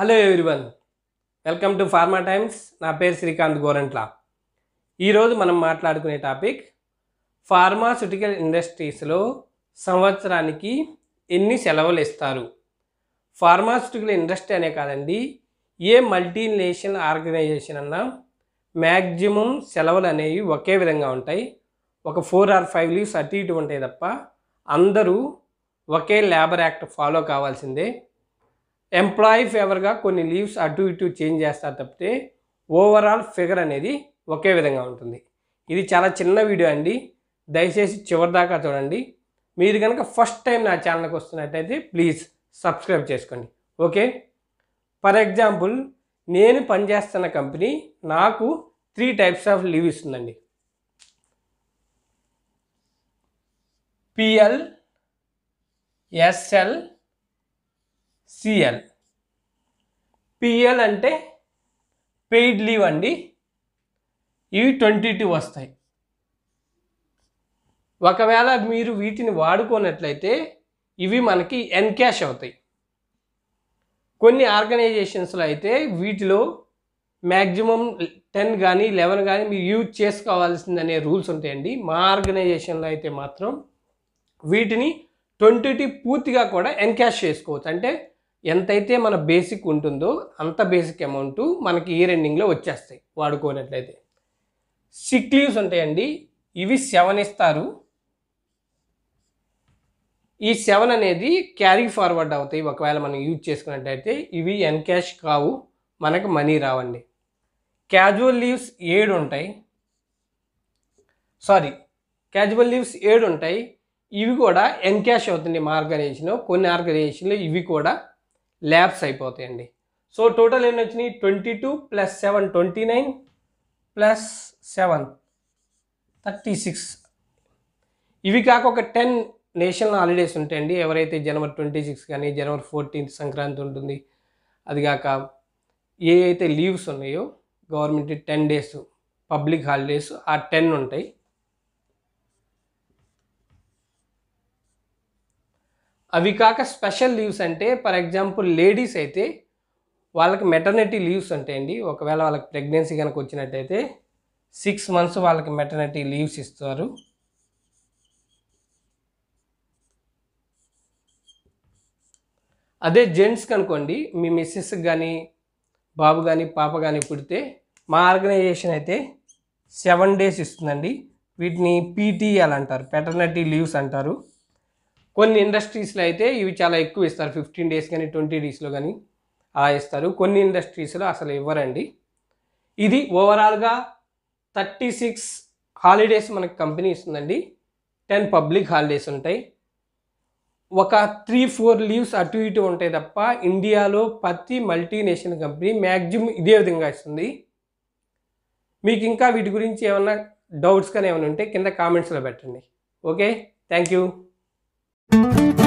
Hello everyone welcome to pharma times నా పేరు శ్రీకాంత్ గోరంట్ల ఈరోజు మనం మాట్లాడుకునే టాపిక్ ఫార్మాసిటికల్ ఇండస్ట్రీస్లో సంవత్సరానికి ఎన్ని సెలవులు ఇస్తారు ఫార్మాసిటికల్ ఇండస్ట్రీ అనే కాదండి ఏ మల్టీనేషనల్ ఆర్గనైజేషన్ అన్నా మ్యాక్సిమం సెలవులు అనేవి ఒకే విధంగా ఉంటాయి ఒక ఫోర్ ఆర్ ఫైవ్ లీవ్స్ అటు ఇటు ఉంటాయి తప్ప అందరూ ఒకే లేబర్ యాక్ట్ ఫాలో కావాల్సిందే ఎంప్లాయీ ఫేవర్గా కొన్ని లీవ్స్ అటు ఇటు చేంజ్ చేస్తారు తప్పితే ఓవరాల్ ఫిగర్ అనేది ఒకే విధంగా ఉంటుంది ఇది చాలా చిన్న వీడియో అండి దయచేసి చివరిదాకా చూడండి మీరు కనుక ఫస్ట్ టైం నా ఛానల్కి వస్తున్నట్టయితే ప్లీజ్ సబ్స్క్రైబ్ చేసుకోండి ఓకే ఫర్ ఎగ్జాంపుల్ నేను పనిచేస్తున్న కంపెనీ నాకు త్రీ టైప్స్ ఆఫ్ లీవ్ ఇస్తుందండి పిఎల్ ఎస్ఎల్ సిఎల్ పిఎల్ అంటే పెయిడ్ లీవ్ అండి ఇవి ట్వంటీ టూ వస్తాయి ఒకవేళ మీరు వీటిని వాడుకోనట్లయితే ఇవి మనకి ఎన్కాష్ అవుతాయి కొన్ని ఆర్గనైజేషన్స్లో అయితే వీటిలో మ్యాక్సిమం టెన్ కానీ లెవెన్ కానీ మీరు యూజ్ చేసుకోవాల్సిందనే రూల్స్ ఉంటాయండి మా ఆర్గనైజేషన్లో అయితే మాత్రం వీటిని ట్వంటీ పూర్తిగా కూడా ఎన్కాష్ చేసుకోవచ్చు అంటే ఎంతైతే మన బేసిక్ ఉంటుందో అంత బేసిక్ అమౌంట్ మనకి ఈ రెండింగ్లో వచ్చేస్తాయి వాడుకోనట్లయితే సిక్ లీవ్స్ ఉంటాయండి ఇవి సెవెన్ ఇస్తారు ఈ సెవెన్ అనేది క్యారీ ఫార్వర్డ్ అవుతాయి ఒకవేళ మనం యూజ్ చేసుకున్నట్టయితే ఇవి ఎన్క్యాష్ కావు మనకు మనీ రావండి క్యాజువల్ లీవ్స్ ఏడు ఉంటాయి సారీ క్యాజువల్ లీవ్స్ ఏడు ఉంటాయి ఇవి కూడా ఎన్క్యాష్ అవుతుంది మా ఆర్గనైజేషన్లో కొన్ని ఆర్గనైజేషన్లో ఇవి కూడా ల్యాబ్స్ అయిపోతాయండి సో టోటల్ ఎన్ని వచ్చినాయి twenty two plus seven twenty nine plus seven thirty six ఇవి కాక ఒక టెన్ నేషనల్ హాలిడేస్ ఉంటాయండి ఎవరైతే జనవరి ట్వంటీ సిక్స్ కానీ జనవరి ఫోర్టీన్త్ సంక్రాంతి ఉంటుంది అది కాక ఏ అయితే లీవ్స్ ఉన్నాయో government ten days public holidays ఆ టెన్ ఉంటాయి అవి కాక స్పెషల్ లీవ్స్ అంటే ఫర్ ఎగ్జాంపుల్ లేడీస్ అయితే వాళ్ళకి మెటర్నిటీ లీవ్స్ ఉంటాయండి ఒకవేళ వాళ్ళకి ప్రెగ్నెన్సీ కనుక వచ్చినట్టయితే సిక్స్ మంత్స్ వాళ్ళకి మెటర్నిటీ లీవ్స్ ఇస్తారు అదే జెంట్స్ కనుకోండి మీ మిస్సెస్ కానీ బాబు కానీ పాప కానీ పుడితే మా ఆర్గనైజేషన్ అయితే సెవెన్ డేస్ ఇస్తుందండి వీటిని పీటీఎల్ అంటారు పెటర్నటీ లీవ్స్ అంటారు కొన్ని ఇండస్ట్రీస్లో అయితే ఇవి చాలా ఎక్కువ ఇస్తారు ఫిఫ్టీన్ డేస్ కానీ ట్వంటీ డేస్లో కానీ అలా ఇస్తారు కొన్ని ఇండస్ట్రీస్లో అసలు ఇవ్వరండి ఇది ఓవరాల్గా థర్టీ సిక్స్ హాలిడేస్ మనకు కంపెనీ ఇస్తుందండి టెన్ పబ్లిక్ హాలిడేస్ ఉంటాయి ఒక త్రీ ఫోర్ లీవ్స్ అటు ఇటు ఉంటాయి తప్ప ఇండియాలో ప్రతి మల్టీనేషనల్ కంపెనీ మ్యాక్సిమం ఇదే విధంగా ఇస్తుంది మీకు ఇంకా వీటి గురించి ఏమన్నా డౌట్స్ కానీ ఏమైనా ఉంటే కింద కామెంట్స్లో పెట్టండి okay thank you Thank you.